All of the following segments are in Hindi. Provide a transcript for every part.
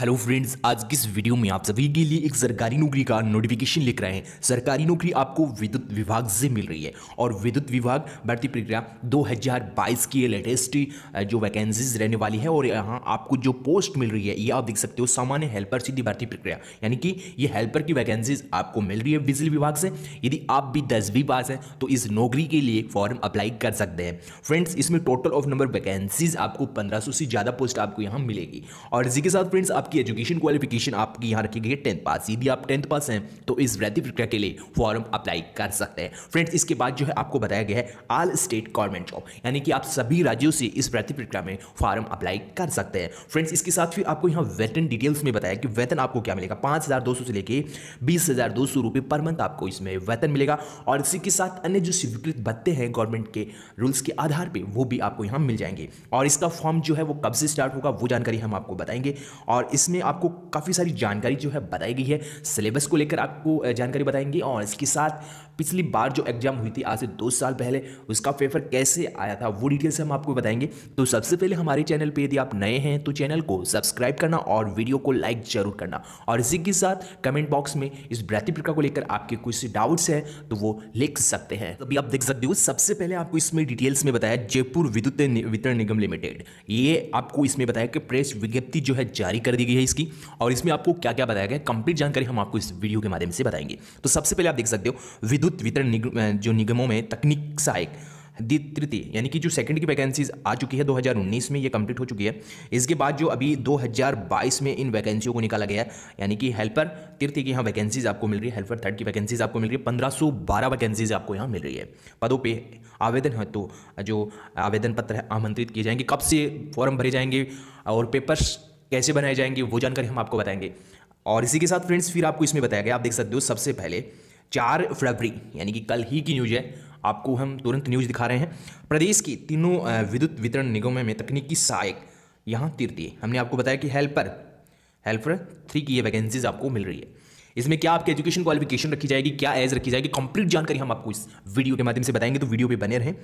हेलो फ्रेंड्स आज किस वीडियो में आप सभी के लिए एक सरकारी नौकरी का नोटिफिकेशन लिख रहे हैं सरकारी नौकरी आपको विद्युत विभाग से मिल रही है और विद्युत विभाग भर्ती प्रक्रिया 2022 की लेटेस्ट जो वैकेंसीज रहने वाली है और यहाँ आपको जो पोस्ट मिल रही है ये आप देख सकते हो सामान्य हेल्पर सीधी भर्ती प्रक्रिया यानी कि ये हेल्पर की वैकेंसीज आपको मिल रही है बिजली विभाग से यदि आप भी दसवीं पास हैं तो इस नौकरी के लिए फॉर्म अप्लाई कर सकते हैं फ्रेंड्स इसमें टोटल ऑफ नंबर वैकेंसीज आपको पंद्रह से ज़्यादा पोस्ट आपको यहाँ मिलेगी और इसी के साथ फ्रेंड्स आप आपकी एजुकेशन क्वालिफिकेशन आपकी यहाँ रखी गई है टेंथ पास यदि आप टेंथ पास हैं तो इस वृद्धि प्रक्रिया के लिए फॉर्म अप्लाई कर सकते हैं फ्रेंड्स इसके बाद जो है आपको बताया गया है ऑल स्टेट गवर्नमेंट जॉब यानी कि आप सभी राज्यों से इस वृद्धि प्रक्रिया में फॉर्म अप्लाई कर सकते हैं फ्रेंड्स इसके साथ ही आपको यहाँ वेतन डिटेल्स में बताया कि वेतन आपको क्या मिलेगा पाँच से लेकर बीस हज़ार पर मंथ आपको इसमें वेतन मिलेगा और इसी के साथ अन्य जो स्वीकृत भत्ते हैं गवर्नमेंट के रूल्स के आधार पर वो भी आपको यहाँ मिल जाएंगे और इसका फॉर्म जो है वो कब से स्टार्ट होगा वो जानकारी हम आपको बताएंगे और इसमें आपको काफ़ी सारी जानकारी जो है बताई गई है सिलेबस को लेकर आपको जानकारी बताएंगे और इसके साथ पिछली बार जो एग्जाम हुई थी आज से दो साल पहले उसका पेपर कैसे आया था वो डिटेल्स हम आपको बताएंगे तो सबसे पहले हमारे चैनल पे यदि आप नए हैं तो चैनल को सब्सक्राइब करना और वीडियो को लाइक जरूर करना और इसी के साथ कमेंट बॉक्स में इस भ्राती प्रक्रिया को लेकर आपके कुछ डाउट्स हैं तो वो लिख सकते हैं अभी आप देख सकते हो सबसे पहले आपको इसमें डिटेल्स में बताया जयपुर विद्युत वितरण निगम लिमिटेड ये आपको इसमें बताया कि प्रेस विज्ञप्ति जो है जारी कर दी गई है इसकी और इसमें आपको क्या क्या बताया गया कंप्लीट जानकारी हम आपको इस वीडियो के माध्यम से बताएंगे तो सबसे पहले आप देख सकते हो विद्युत वितरण जो निगमों में तकनीक सहायक तृतीय यानी कि जो सेकंड की वैकेंसीज आ चुकी है 2019 में ये कंप्लीट हो चुकी है इसके बाद जो अभी 2022 में इन वैकेंसियों को निकाला गया है यानी कि हेल्पर तृतीय की यहाँ वैकेंसीज आपको मिल रही है हेल्पर थर्ड की वैकेंसीज आपको मिल रही है 1512 वैकेंसीज आपको यहाँ मिल रही है पदों पर आवेदन है तो जो आवेदन पत्र है आमंत्रित किए जाएंगे कब से फॉर्म भरे जाएंगे और पेपर्स कैसे बनाए जाएंगे वो जानकारी हम आपको बताएंगे और इसी के साथ फ्रेंड्स फिर आपको इसमें बताया गया आप देख सकते हो सबसे पहले चार फरवरी यानी कि कल ही की न्यूज है आपको हम तुरंत न्यूज दिखा रहे हैं प्रदेश की तीनों विद्युत वितरण निगमों में तकनीकी सहायक यहाँ तीर्ती हमने आपको बताया कि हेल्पर हेल्पर थ्री की ये वैकेंसीज आपको मिल रही है इसमें क्या आपकी एजुकेशन क्वालिफिकेशन रखी जाएगी क्या एज रखी जाएगी कंप्लीट जानकारी हम आपको इस वीडियो के माध्यम से बताएंगे तो वीडियो भी बने रहें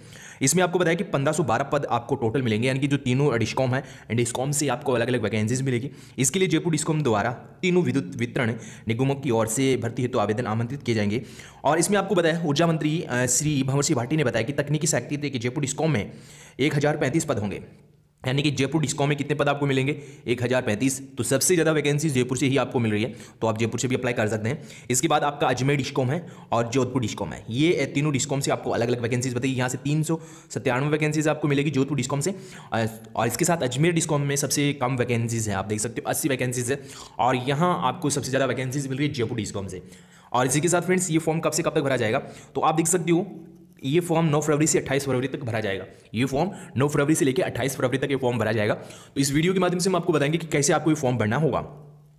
इसमें आपको बताया कि पंद्रह पद आपको टोटल मिलेंगे यानी कि जो तीनों डिस्कॉम है एंड डिस्कॉम से आपको अलग अलग वैकेंसीज मिलेगी इसके लिए जयपुर डिस्कॉम द्वारा तीनों विद्युत वितरण निगमों की ओर से भर्ती हेतु आवेदन आमंत्रित किए जाएंगे और इसमें आपको बताया ऊर्जा मंत्री श्री भंवर सिंह भाटी ने बताया कि तकनीकी शैक्ति के जयपुर डिस्कॉम में एक पद होंगे यानी कि जयपुर डिस्कॉम में कितने पद आपको मिलेंगे एक हज़ार पैंतीस तो सबसे ज़्यादा वैकेंसी जयपुर से ही आपको मिल रही है तो आप जयपुर से भी अप्लाई कर सकते हैं इसके बाद आपका अजमेर डिस्कॉम है और जोधपुर डिस्कॉम है ये तीनों डिस्कॉम से आपको अलग अलग वैकेंसीज बताइए यहाँ से तीन सौ सत्तानवे वैकेंसीज आपको मिलेगी जोधपुर डिस्कॉम से और इसके साथ अजमेर डिस्कॉम में सबसे कम वैकेंसीज है आप देख सकते हो अस्सी वैकेंसीज है और यहाँ आपको सबसे ज़्यादा वैकेंसीज मिल रही है जयपुर डिस्कॉम से और इसी के साथ फ्रेंड्स ये फॉर्म कब से कब तक भरा जाएगा तो आप देख सकते हो ये फॉर्म 9 फरवरी से 28 फरवरी तक भरा जाएगा ये फॉर्म 9 फरवरी से लेकर 28 फरवरी तक ये फॉर्म भरा जाएगा तो इस वीडियो के माध्यम से हम आपको बताएंगे कि कैसे आपको ये फॉर्म भरना होगा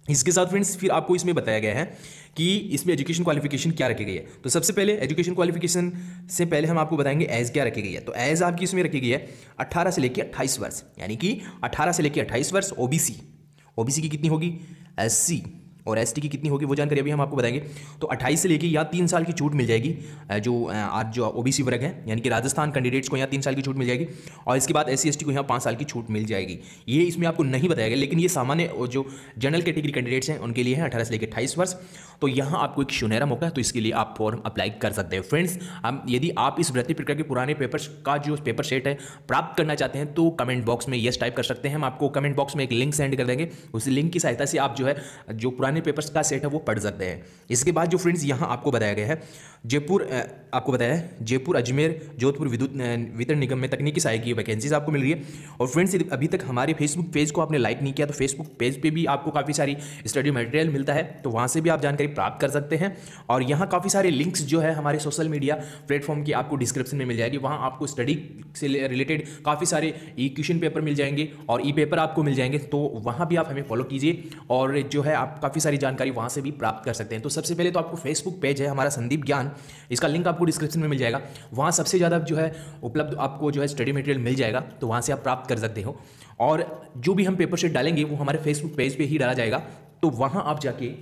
इसके साथ फ्रेंड्स फिर आपको इसमें बताया गया है कि इसमें एजुकेशन क्वालिफिकेशन क्या रखी गई है तो सबसे पहले एजुकेशन क्वालिफिकेशन से पहले हम आपको बताएंगे एज क्या रखी गई है तो एज आपकी इसमें रखी गई है 18 से लेकर 28 वर्ष यानी कि 18 से लेकर 28 वर्ष ओबीसी ओबीसी की कितनी होगी एससी और एस की कितनी होगी वो जानकारी अभी हम आपको बताएंगे तो अट्ठाईस से लेकर या तीन साल की छूट मिल जाएगी जो आज जो ओ वर्ग है यानी कि राजस्थान कैंडिडेट्स को यहाँ तीन साल की छूट मिल जाएगी और इसके बाद एस सी को यहाँ पाँच साल की छूट मिल जाएगी ये इसमें आपको नहीं बताया गया लेकिन ये सामान्य जो जनरल कैटेगरी कैंडिडेट्स हैं उनके लिए हैं अठारह से लेकर अट्ठाईस वर्ष तो यहाँ आपको एक सुनहरा मौका है तो इसके लिए आप फॉर्म अप्लाई कर सकते हैं फ्रेंड्स हम यदि आप इस भर्ती प्रक्रिया के पुराने पेपर का जो पेपर सेट है प्राप्त करना चाहते हैं तो कमेंट बॉक्स में येस टाइप कर सकते हैं हम आपको कमेंट बॉक्स में एक लिंक सेंड कर देंगे उस लिंक की सहायता से आप जो है जो पुराने पुराने पेपर्स का सेट है वो पढ़ सकते हैं इसके बाद जो फ्रेंड्स यहाँ आपको बताया गया है जयपुर आपको बताया जयपुर अजमेर जोधपुर विद्युत वितरण निगम में तकनीकी सहायक की वैकेंसीज आपको मिल रही है और फ्रेंड्स अभी तक हमारे फेसबुक पेज को आपने लाइक नहीं किया तो फेसबुक पेज पे भी आपको काफ़ी सारी स्टडी मटेरियल मिलता है तो वहाँ से भी आप जानकारी प्राप्त कर सकते हैं और यहाँ काफ़ी सारे लिंक्स जो है हमारे सोशल मीडिया प्लेटफॉर्म की आपको डिस्क्रिप्शन में मिल जाएगी वहाँ आपको स्टडी से रिलेटेड काफ़ी सारे ई क्वेश्चन पेपर मिल जाएंगे और ई पेपर आपको मिल जाएंगे तो वहाँ भी आप हमें फॉलो कीजिए और जो है आप काफ़ी सारी जानकारी वहाँ से भी प्राप्त कर सकते हैं तो सबसे पहले तो आपको फेसबुक पेज है हमारा संदीप ज्ञान इसका लिंक आपको डिस्क्रिप्शन में मिल जाएगा वहाँ सबसे ज़्यादा जो है उपलब्ध आपको जो है स्टडी मटेरियल मिल जाएगा तो वहाँ से आप प्राप्त कर सकते हो और जो भी हम पेपर शीट डालेंगे वो हमारे फेसबुक पेज पर ही डाला जाएगा तो वहाँ आप जाके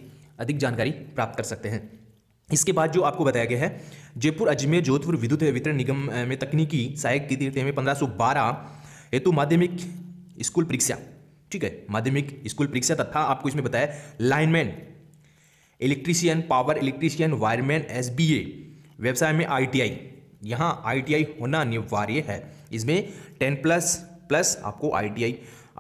अधिक जानकारी प्राप्त कर सकते हैं इसके बाद जो आपको बताया गया है जयपुर अजमेर जोधपुर विद्युत वितरण निगम में तकनीकी सहायक की तिथि में पंद्रह सौ बारह हेतु माध्यमिक स्कूल परीक्षा ठीक है माध्यमिक स्कूल परीक्षा तथा आपको इसमें बताया lineman electrician power electrician wireman एस व्यवसाय में आई टी यहाँ आई होना अनिवार्य है इसमें टेन प्लस प्लस आपको आई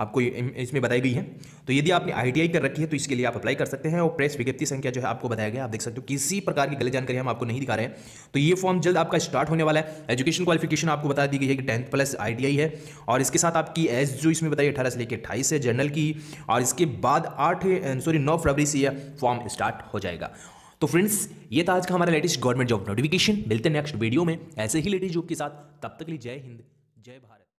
आपको इसमें बताई गई है तो यदि आपने आई कर रखी है तो इसके लिए आप अप्लाई कर सकते हैं और प्रेस विज्ञप्ति संख्या जो है आपको बताया गया आप देख सकते हो किसी प्रकार की गलत जानकारी हम आपको नहीं दिखा रहे हैं तो ये फॉर्म जल्द आपका स्टार्ट होने वाला है एजुकेशन क्वालिफिकेशन आपको बता दी गई है कि टेंथ प्लस आई है और इसके साथ आपकी एज जो इसमें बताई अठारह से लेकर अट्ठाईस है जनरल की और इसके बाद आठ सॉरी नौ फरवरी से यह फॉर्म स्टार्ट हो जाएगा तो फ्रेंड्स ये था आज का हमारा लेटेस्ट गवर्नमेंट जॉब नोटिफिकेशन मिलते हैं नेक्स्ट वीडियो में ऐसे ही लेटेस्ट जॉब के साथ तब तक लिए जय हिंद जय भारत